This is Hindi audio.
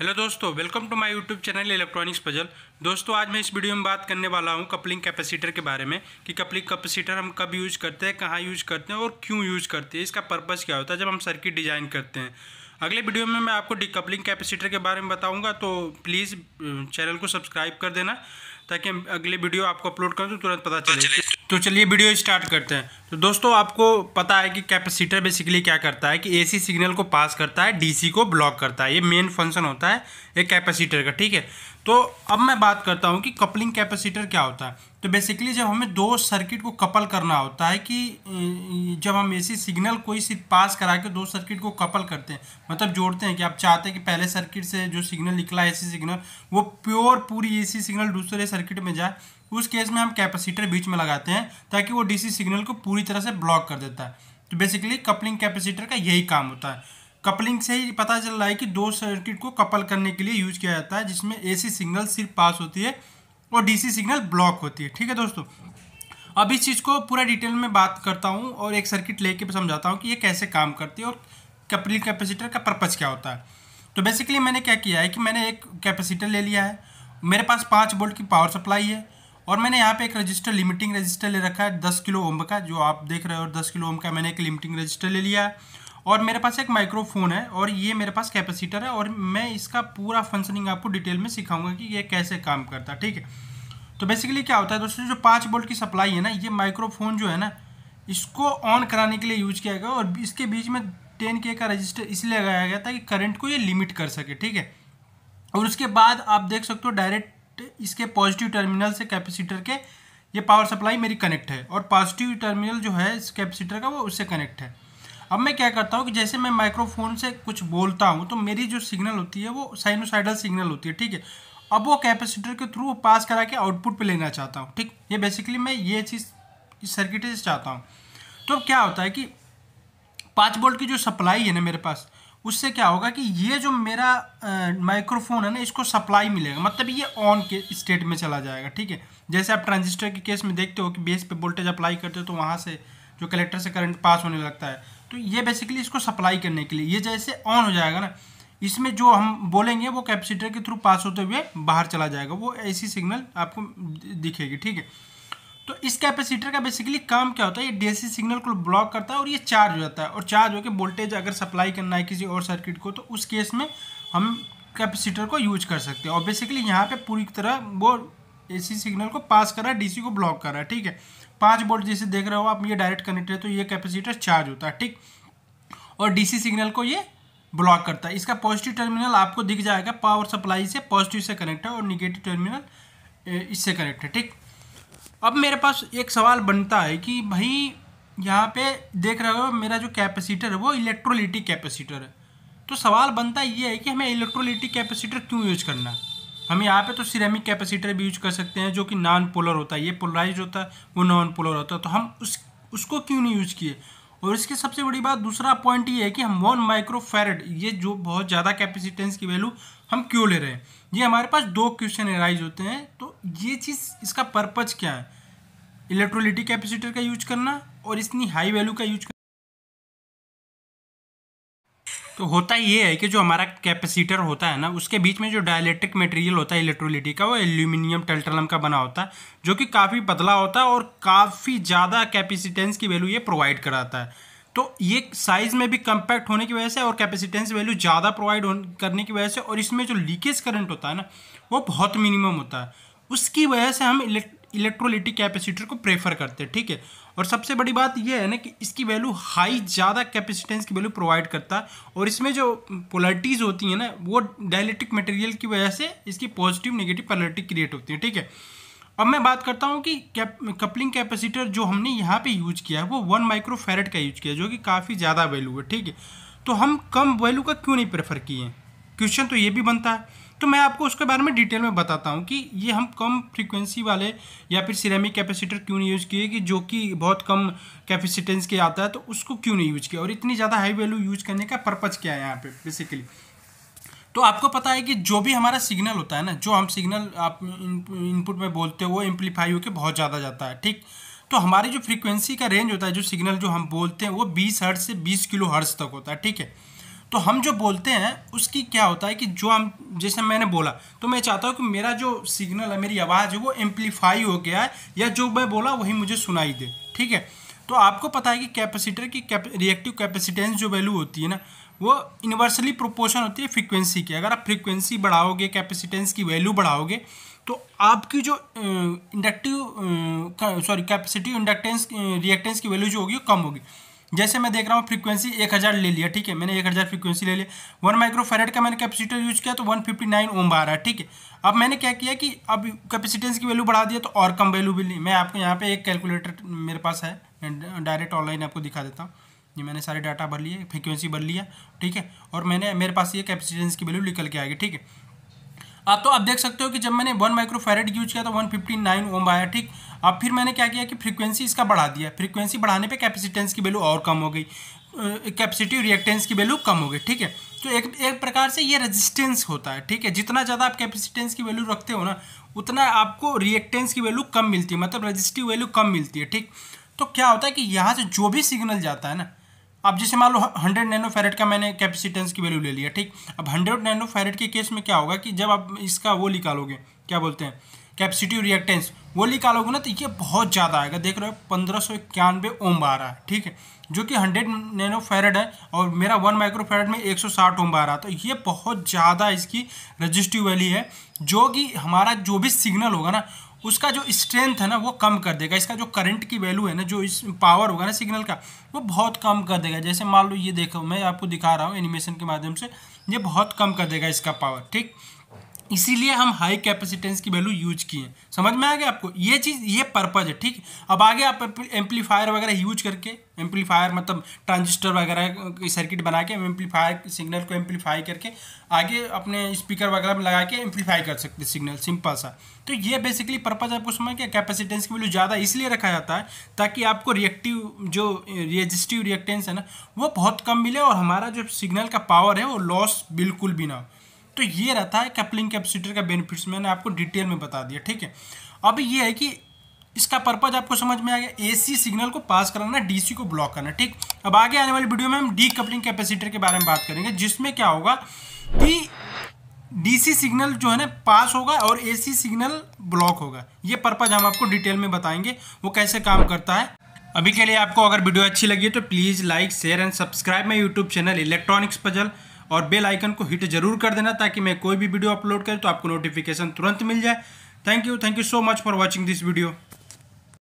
हेलो दोस्तों welcome to my YouTube channel electronics puzzle दोस्तों आज मैं इस वीडियो में बात करने वाला हूं कपलिंग कैपेसिटर के बारे में कि कपलिंग कैपेसिटर हम कब यूज़ करते हैं कहाँ यूज़ करते हैं और क्यों यूज़ करते हैं इसका पर्पज़ क्या होता है जब हम सर्किट डिज़ाइन करते हैं अगले वीडियो में मैं आपको डिकपलिंग कैपेसिटर के बारे में बताऊँगा तो प्लीज़ चैनल को सब्सक्राइब कर देना ताकि अगले वीडियो आपको अपलोड करूँ तो तुरंत पता चले तो चलिए वीडियो स्टार्ट करते हैं तो दोस्तों आपको पता है कि कैपेसिटर बेसिकली क्या करता है कि एसी सिग्नल को पास करता है डीसी को ब्लॉक करता है ये मेन फंक्शन होता है एक कैपेसिटर का ठीक है तो अब मैं बात करता हूँ कि कपलिंग कैपेसिटर क्या होता है तो बेसिकली जब हमें दो सर्किट को कपल करना होता है कि जब हम एसी सिग्नल कोई सी पास करा के दो सर्किट को कपल करते हैं मतलब जोड़ते हैं कि आप चाहते हैं कि पहले सर्किट से जो सिग्नल निकला है सिग्नल वो प्योर पूरी ए सिग्नल दूसरे सर्किट में जाए उस केस में हम कैपेसिटर बीच में लगाते हैं ताकि वो डीसी सिग्नल को पूरी तरह से ब्लॉक कर देता है तो बेसिकली कपलिंग कैपेसिटर का यही काम होता है कपलिंग से ही पता चल रहा है कि दो सर्किट को कपल करने के लिए यूज किया जाता है जिसमें ए सिग्नल सिर्फ पास होती है और डी सिग्नल ब्लॉक होती है ठीक है दोस्तों अब इस चीज़ को पूरा डिटेल में बात करता हूँ और एक सर्किट लेके समझाता हूँ कि ये कैसे काम करती है और कपलिंग कैपेसिटर का पर्पज़ क्या होता है तो बेसिकली मैंने क्या किया है कि मैंने एक कैपेसिटर ले लिया है मेरे पास पाँच बोल्ट की पावर सप्लाई है और मैंने यहाँ पे एक रजिस्टर लिमिटिंग रजिस्टर ले रखा है दस किलो ओम का जो आप देख रहे हो दस किलो ओम का मैंने एक लिमिटिंग रजिस्टर ले लिया और मेरे पास एक माइक्रोफोन है और ये मेरे पास कैपेसिटर है और मैं इसका पूरा फंक्शनिंग आपको डिटेल में सिखाऊंगा कि ये कैसे काम करता है ठीक है तो बेसिकली क्या होता है दोस्तों जो पाँच बोल्ट की सप्लाई है ना ये माइक्रोफोन जो है ना इसको ऑन कराने के लिए यूज किया गया और इसके बीच में टेन के का रजिस्टर इसलिए लगाया गया था कि करंट को ये लिमिट कर सके ठीक है और उसके बाद आप देख सकते हो डायरेक्ट इसके पॉजिटिव टर्मिनल से कैपेसिटर के ये पावर सप्लाई मेरी कनेक्ट है और पॉजिटिव टर्मिनल जो है इस कैपेसिटर का वो उससे कनेक्ट है अब मैं क्या करता हूँ कि जैसे मैं माइक्रोफोन से कुछ बोलता हूँ तो मेरी जो सिग्नल होती है वो साइनोसाइडल सिग्नल होती है ठीक है अब वो कैपेसिटर के थ्रू पास करा के आउटपुट पे लेना चाहता हूँ ठीक ये बेसिकली मैं ये चीज़ इस सर्किट से चाहता हूँ तो अब क्या होता है कि पाँच बोल्ट की जो सप्लाई है ना मेरे पास उससे क्या होगा कि ये जो मेरा माइक्रोफोन है ना इसको सप्लाई मिलेगा मतलब ये ऑन के स्टेट में चला जाएगा ठीक है जैसे आप ट्रांजिस्टर के केस में देखते हो कि बेस पे वोल्टेज अप्लाई करते हो तो वहाँ से जो कलेक्टर से करंट पास होने लगता है तो ये बेसिकली इसको सप्लाई करने के लिए ये जैसे ऑन हो जाएगा ना इसमें जो हम बोलेंगे वो कैपेसिटर के थ्रू पास होते हुए बाहर चला जाएगा वो ऐसी सिग्नल आपको दिखेगी ठीक है तो इस कैपेसिटर का बेसिकली काम क्या होता है ये डीएसी सिग्नल को ब्लॉक करता है और ये चार्ज हो जाता है और चार्ज होकर वोल्टेज अगर सप्लाई करना है किसी और सर्किट को तो उस केस में हम कैपेसिटर को यूज कर सकते हैं और बेसिकली यहाँ पे पूरी तरह वो एसी सिग्नल को पास कर रहा है डीसी को ब्लॉक कर रहा है ठीक है पाँच वोल्ट जैसे देख रहे हो आप ये डायरेक्ट कनेक्ट है तो ये कैपेसिटर चार्ज होता है ठीक और डीसी सिग्नल को ये ब्लॉक करता है इसका पॉजिटिव टर्मिनल आपको दिख जाएगा पावर सप्लाई से पॉजिटिव से कनेक्ट है और निगेटिव टर्मिनल इससे कनेक्ट है ठीक अब मेरे पास एक सवाल बनता है कि भाई यहाँ पे देख रहे हो मेरा जो कैपेसिटर है वो इलेक्ट्रोलिटिक कैपेसिटर है तो सवाल बनता ये है कि हमें इलेक्ट्रोलिटिक कैपेसिटर क्यों यूज करना हम यहाँ पे तो सिरेमिक कैपेसिटर भी यूज कर सकते हैं जो कि नॉन पोलर होता है ये पोलराइज होता है वो नॉन पोलर होता है तो हम उस उसको क्यों नहीं यूज किए और इसकी सबसे बड़ी बात दूसरा पॉइंट ये है कि हम वन माइक्रो फेरेड ये जो बहुत ज़्यादा कैपेसिटेंस की वैल्यू हम क्यों ले रहे हैं ये हमारे पास दो क्वेश्चन एराइज होते हैं तो ये चीज़ इसका पर्पज़ क्या है इलेक्ट्रोलिटिक कैपेसिटर का यूज करना और इतनी हाई वैल्यू का यूज तो होता ये है कि जो हमारा कैपेसिटर होता है ना उसके बीच में जो डायलेक्ट्रिक मटेरियल होता है इलेक्ट्रोलिटी का वो एल्यूमिनियम टल्टलम का बना होता है जो कि काफ़ी पतला होता है और काफ़ी ज़्यादा कैपेसिटेंस की वैल्यू ये प्रोवाइड कराता है तो ये साइज़ में भी कंपैक्ट होने की वजह से और कैपेसिटेंस वैल्यू ज़्यादा प्रोवाइड करने की वजह से और इसमें जो लीकेज करंट होता है ना वो बहुत मिनिमम होता है उसकी वजह से हम इलेक्ट इलेक्ट्रोलिटिक कैपेसिटर को प्रेफर करते हैं ठीक है और सबसे बड़ी बात यह है ना कि इसकी वैल्यू हाई ज़्यादा कैपेसिटेंस की वैल्यू प्रोवाइड करता है और इसमें जो पोलर्टीज़ होती है ना वो डायलिटिक मटेरियल की वजह से इसकी पॉजिटिव नेगेटिव पोलर्टी क्रिएट होती है ठीक है अब मैं बात करता हूँ कि कैप कपलिंग कैपेसिटर जो हमने यहाँ पे यूज किया है वो वन माइक्रो फेरेट का यूज किया जो कि काफ़ी ज़्यादा वैल्यू है ठीक है तो हम कम वैल्यू का क्यों नहीं प्रेफर किए क्वेश्चन तो ये भी बनता है तो मैं आपको उसके बारे में डिटेल में बताता हूँ कि ये हम कम फ्रीक्वेंसी वाले या फिर सिरेमिक कैपेसिटर क्यों नहीं यूज़ किए कि जो कि बहुत कम कैपेसिटेंस के आता है तो उसको क्यों नहीं यूज़ किया और इतनी ज़्यादा हाई वैल्यू यूज करने का पर्पज़ क्या है यहाँ पर बेसिकली तो आपको पता है कि जो भी हमारा सिग्नल होता है ना जो हम सिग्नल आप इनपुट में बोलते हो वो एम्पलीफाई होकर बहुत ज़्यादा जाता है ठीक तो हमारी जो फ्रीक्वेंसी का रेंज होता है जो सिग्नल जो हम बोलते हैं वो बीस हर्ट से बीस किलो हर्ट्स तक होता है ठीक है तो हम जो बोलते हैं उसकी क्या होता है कि जो हम जैसे मैंने बोला तो मैं चाहता हूँ कि मेरा जो सिग्नल है मेरी आवाज़ है वो एम्पलीफाई हो गया है या जो मैं बोला वही मुझे सुनाई दे ठीक है तो आपको पता है कि कैपेसिटर की कैप रिएक्टिव कैपेसिटेंस जो वैल्यू होती है ना वो इन्वर्सली प्रोपोर्शन होती है फ्रीक्वेंसी की अगर आप फ्रीक्वेंसी बढ़ाओगे कैपेसिटेंस की वैल्यू बढ़ाओगे तो आपकी जो inductive sorry capacity inductance reactance की वैल्यू जो होगी वो कम होगी जैसे मैं देख रहा हूँ फ्रीक्वेंसी एक हज़ार ले लिया ठीक है मैंने एक हज़ार फ्रीक्वेंसी ले लिया वन माइक्रोफेरेड का मैंने कैपेसिटर यूज़ किया तो वन फिफ्टी नाइन ओम आ रहा है ठीक है अब मैंने क्या किया कि अब कैपेसिटेंस की वैल्यू बढ़ा दिया तो और कम वैल्यू भी ली मैं आपको यहाँ पे एक कैलकुलेटर मेरे पास है डायरेक्ट ऑनलाइन आपको दिखा देता हूँ ये मैंने सारे डाटा भर लिए फ्रिक्वेंसी भर लिया ठीक है और मैंने मेरे पास ये कैपेसिटेंस की वैल्यू निकल के आ गई ठीक है तो आप देख सकते हो कि जब मैंने वन माइक्रो यूज किया तो वन फिफ्टी नाइन ओम आया ठीक अब फिर मैंने क्या किया कि फ्रीक्वेंसी इसका बढ़ा दिया फ्रीक्वेंसी बढ़ाने पे कैपेसिटेंस की वैल्यू और कम हो गई कैपेसिटिव रिएक्टेंस की वैल्यू कम हो गई ठीक है तो एक एक प्रकार से ये रेजिस्टेंस होता है ठीक है जितना ज़्यादा आप कैपेसिटेंस की वैल्यू रखते हो ना उतना आपको रिएक्टेंस की वैल्यू कम मिलती है मतलब रजिस्टिव वैल्यू कम मिलती है ठीक तो क्या होता है कि यहाँ से जो भी सिग्नल जाता है ना अब जैसे मान लो हंड्रेड नैनो फेरेट का मैंने कैपेसिटेंस की वैल्यू ले लिया ठीक अब हंड्रेड नैनो फेरेट के केस में क्या होगा कि जब आप इसका वो निकालोगे क्या बोलते हैं कैपेसिटिव रिएक्टेंस वो निकालोगे ना तो ये बहुत ज़्यादा आएगा देख रहे हो पंद्रह सौ इक्यानवे ओम आ रहा है ठीक है जो कि हंड्रेड नैनो फेरेड है और मेरा वन माइक्रो फेरेड में एक सौ साठ ओम आ रहा है तो ये बहुत ज़्यादा इसकी रजिस्टिव वैली है जो कि हमारा जो भी सिग्नल होगा ना उसका जो स्ट्रेंथ है ना वो कम कर देगा इसका जो करंट की वैल्यू है ना जो इस पावर होगा ना सिग्नल का वो बहुत कम कर देगा जैसे मान लो ये देखो मैं आपको दिखा रहा हूँ एनिमेशन के माध्यम से ये बहुत कम कर देगा इसका पावर ठीक इसीलिए हम हाई कैपेसिटेंस की वैल्यू यूज किए हैं समझ में आ गया आपको ये चीज़ ये पर्पज है ठीक अब आगे आप एम्पलीफायर वगैरह यूज करके एम्पलीफायर मतलब ट्रांजिस्टर वगैरह की सर्किट बना के एम्पलीफायर सिग्नल को एम्पलीफाई करके आगे अपने स्पीकर वगैरह में लगा के एम्पलीफाई कर सकते सिग्नल सिंपल सा तो ये बेसिकली पर्पज आपको समझ गया कैपेसिटेंस की वैल्यू ज़्यादा इसलिए रखा जाता है ताकि आपको रिएक्टिव जो रेजिस्टिव रिएक्टेंस है ना वो बहुत कम मिले और हमारा जो सिग्नल का पावर है वो लॉस बिल्कुल भी ना हो तो ये रहता है कैपलिंग कैपेसिटर का बेनिफिट्स मैंने आपको डिटेल में बता दिया ठीक है अब ये है कि इसका पर्पज आपको समझ में आ गया एसी सिग्नल को पास कराना डीसी को ब्लॉक करना ठीक अब आगे आने वाली वीडियो में हम डी कपलिंग कैपेसिटर के बारे में बात करेंगे जिसमें क्या होगा कि डीसी सिग्नल जो है ना पास होगा और एसी सिग्नल ब्लॉक होगा ये पर्पज हम आपको डिटेल में बताएंगे वो कैसे काम करता है अभी के लिए आपको अगर वीडियो अच्छी लगी तो please like share and subscribe my YouTube channel electronics puzzle और बेल आइकन को हिट जरूर कर देना ताकि मैं कोई भी वीडियो अपलोड करूँ तो आपको नोटिफिकेशन तुरंत मिल जाए thank you thank you so much for watching this video